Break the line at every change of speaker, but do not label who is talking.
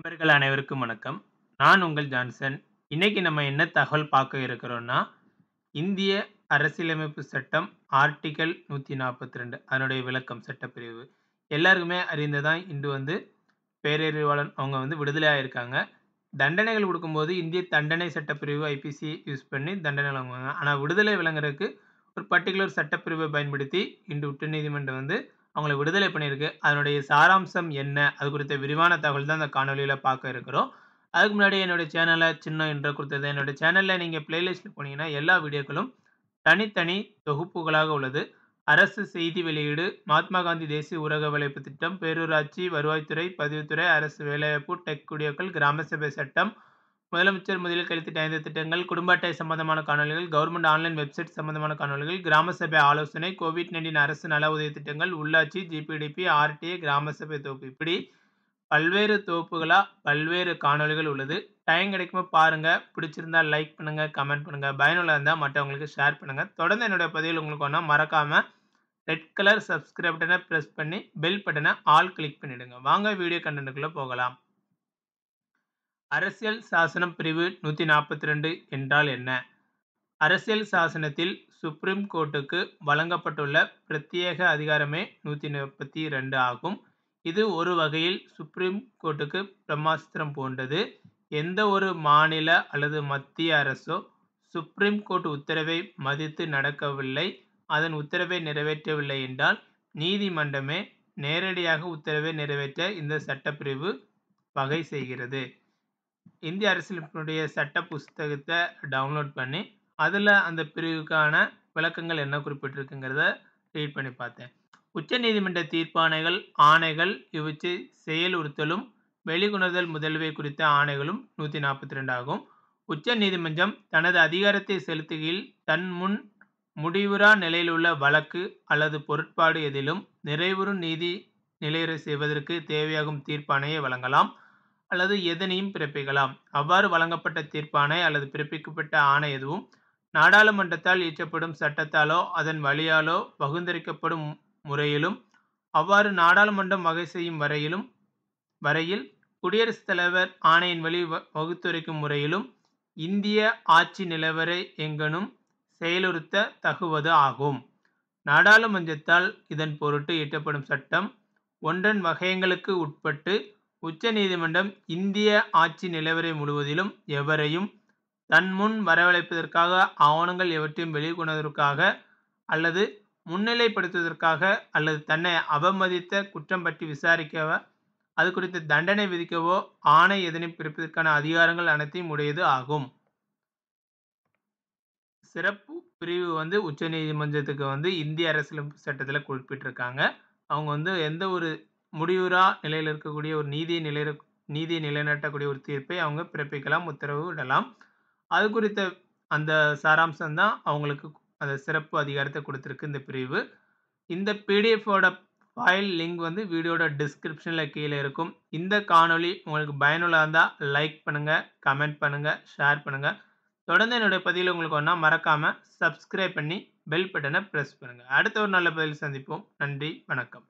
நண்பர்கள் அனைவருக்கும் வணக்கம் நான் உங்கள் ஜான்சன் இன்னைக்கு நம்ம என்ன தகவல் பார்க்க இருக்கிறோம்னா இந்திய அரசியலமைப்பு சட்டம் ஆர்டிகல் நூற்றி நாற்பத்தி ரெண்டு அதனுடைய விளக்கம் சட்டப்பிரிவு எல்லாருக்குமே அறிந்ததான் இன்று வந்து பேரறிவாளன் அவங்க வந்து விடுதலை ஆயிருக்காங்க தண்டனைகள் கொடுக்கும்போது இந்திய தண்டனை சட்டப்பிரிவு ஐபிசி யூஸ் பண்ணி தண்டனை வழங்குவாங்க ஆனால் விடுதலை விளங்குறதுக்கு ஒரு பர்டிகுலர் சட்டப்பிரிவை பயன்படுத்தி இன்று உச்சநீதிமன்றம் வந்து அவங்கள விடுதலை பண்ணியிருக்கு அதனுடைய சாராம்சம் என்ன அது குறித்த விரிவான தகவல் தான் அந்த காணொலியில் பார்க்க இருக்கிறோம் அதுக்கு முன்னாடி என்னுடைய சேனலை சின்ன என்ற கொடுத்தது என்னுடைய சேனலில் நீங்கள் பிளேலிஸ்ட்டில் போனீங்கன்னா எல்லா வீடியோக்களும் தனித்தனி தொகுப்புகளாக உள்ளது அரசு செய்தி வெளியீடு மகாத்மா காந்தி தேசிய ஊரக வேலைப்பு திட்டம் பேரூராட்சி வருவாய்த்துறை பதிவுத்துறை அரசு வேலைவாய்ப்பு டெக் குடியோக்கள் கிராம சபை சட்டம் முதலமைச்சர் முதலில் கழித்திட்ட ஐந்து திட்டங்கள் குடும்ப அட்டை சம்பந்தமான காணொலிகள் கவர்மெண்ட் ஆன்லைன் வெப்சைட் சம்பந்தமான காணொலிகள் கிராம சபை ஆலோசனை கோவிட் நைன்டீன் அரசு நல உதவி திட்டங்கள் உள்ளாட்சி ஜிபிடிபி ஆர்டிஏ கிராம சபை தொகுப்பு இப்படி பல்வேறு தொகுப்புகளாக பல்வேறு காணொலிகள் உள்ளது டைம் கிடைக்குமா பாருங்கள் பிடிச்சிருந்தால் லைக் பண்ணுங்கள் கமெண்ட் பண்ணுங்கள் பயனுள்ள இருந்தால் மற்றவங்களுக்கு ஷேர் பண்ணுங்கள் தொடர்ந்து என்னுடைய பதிவில் உங்களுக்கு ஒன்றா மறக்காமல் ரெட் கலர் சப்ஸ்கிரைப் பட்டனை ப்ரெஸ் பண்ணி பெல் பட்டனை ஆல் கிளிக் பண்ணிவிடுங்க வாங்க வீடியோ கண்டென்ட்டுக்குள்ளே போகலாம் அரசியல் சாசனம் பிரிவு நூற்றி நாற்பத்தி ரெண்டு என்றால் என்ன அரசியல் சாசனத்தில் சுப்ரீம் கோர்ட்டுக்கு வழங்கப்பட்டுள்ள பிரத்யேக அதிகாரமே நூற்றி நாற்பத்தி ரெண்டு ஆகும் இது ஒரு வகையில் சுப்ரீம் கோர்ட்டுக்கு பிரம்மாஸ்திரம் போன்றது எந்த ஒரு மாநில அல்லது மத்திய அரசோ சுப்ரீம் கோர்ட் உத்தரவை மதித்து நடக்கவில்லை அதன் உத்தரவை நிறைவேற்றவில்லை என்றால் நீதிமன்றமே நேரடியாக உத்தரவை நிறைவேற்ற இந்த சட்டப்பிரிவு வகை செய்கிறது இந்திய அரசியலமைப்பினுடைய சட்ட புஸ்தகத்தை டவுன்லோட் பண்ணி அதில் அந்த பிரிவுக்கான விளக்கங்கள் என்ன குறிப்பிட்டிருக்குங்கிறத ரீட் பண்ணி பார்த்தேன் உச்ச நீதிமன்ற தீர்ப்பாணைகள் ஆணைகள் இவற்றை செயலுறுத்தலும் வெளிகுணர்தல் முதல்வை குறித்த ஆணைகளும் நூற்றி நாற்பத்தி ரெண்டு ஆகும் உச்ச நீதிமன்றம் தனது அதிகாரத்தை செலுத்துகையில் தன் முன் முடிவுறா நிலையிலுள்ள வழக்கு அல்லது பொருட்பாடு எதிலும் நிறைவுறும் நீதி நிலையுறை செய்வதற்கு தேவையாகும் தீர்ப்பாணையை வழங்கலாம் அல்லது எதனையும் பிறப்பிக்கலாம் அவ்வாறு வழங்கப்பட்ட தீர்ப்பானை அல்லது பிறப்பிக்கப்பட்ட ஆணை எதுவும் நாடாளுமன்றத்தால் இயற்றப்படும் சட்டத்தாலோ அதன் வழியாலோ பகுந்தரிக்கப்படும் முறையிலும் அவ்வாறு நாடாளுமன்றம் வகை செய்யும் வரையிலும் வரையில் குடியரசுத் தலைவர் ஆணையின் வழி வகுத்துரைக்கும் முறையிலும் இந்திய ஆட்சி நிலவரை எங்கனும் செயலுறுத்த தகுவது ஆகும் நாடாளுமன்றத்தால் இதன் பொருட்டு இயற்றப்படும் சட்டம் ஒன்றன் வகையங்களுக்கு உட்பட்டு உச்ச நீதிமன்றம் இந்திய ஆட்சி நிலவரை முழுவதிலும் எவரையும் தன் முன் வரவழைப்பதற்காக ஆவணங்கள் எவற்றையும் வெளிக்கொண்டதற்காக அல்லது முன்னிலைப்படுத்துவதற்காக அல்லது தன்னை அவமதித்த குற்றம் பற்றி விசாரிக்கவோ அது குறித்து தண்டனை விதிக்கவோ ஆணை எதனை பிறப்பதற்கான அதிகாரங்கள் அனைத்தையும் உடையது ஆகும் சிறப்பு பிரிவு வந்து உச்ச நீதிமன்றத்துக்கு வந்து இந்திய அரசியலமைப்பு சட்டத்தில் குறிப்பிட்டிருக்காங்க அவங்க வந்து எந்த ஒரு முடிவுறா நிலையில் இருக்கக்கூடிய ஒரு நீதியை நிலை நீதியை நிலைநாட்டக்கூடிய ஒரு தீர்ப்பை அவங்க பிறப்பிக்கலாம் உத்தரவு விடலாம் அது குறித்த அந்த சாராம்சம் தான் அவங்களுக்கு அந்த சிறப்பு அதிகாரத்தை கொடுத்துருக்கு இந்த பிரிவு இந்த பிடிஎஃபோட ஃபைல் லிங்க் வந்து வீடியோட டிஸ்கிரிப்ஷனில் கீழே இருக்கும் இந்த காணொலி உங்களுக்கு பயனுள்ளதாக இருந்தால் லைக் பண்ணுங்கள் கமெண்ட் பண்ணுங்கள் ஷேர் பண்ணுங்கள் தொடர்ந்து என்னுடைய பதிவில் உங்களுக்கு ஒன்றா மறக்காமல் சப்ஸ்கிரைப் பண்ணி பெல் பட்டனை ப்ரெஸ் பண்ணுங்கள் அடுத்த ஒரு நல்ல பதில் சந்திப்போம் நன்றி வணக்கம்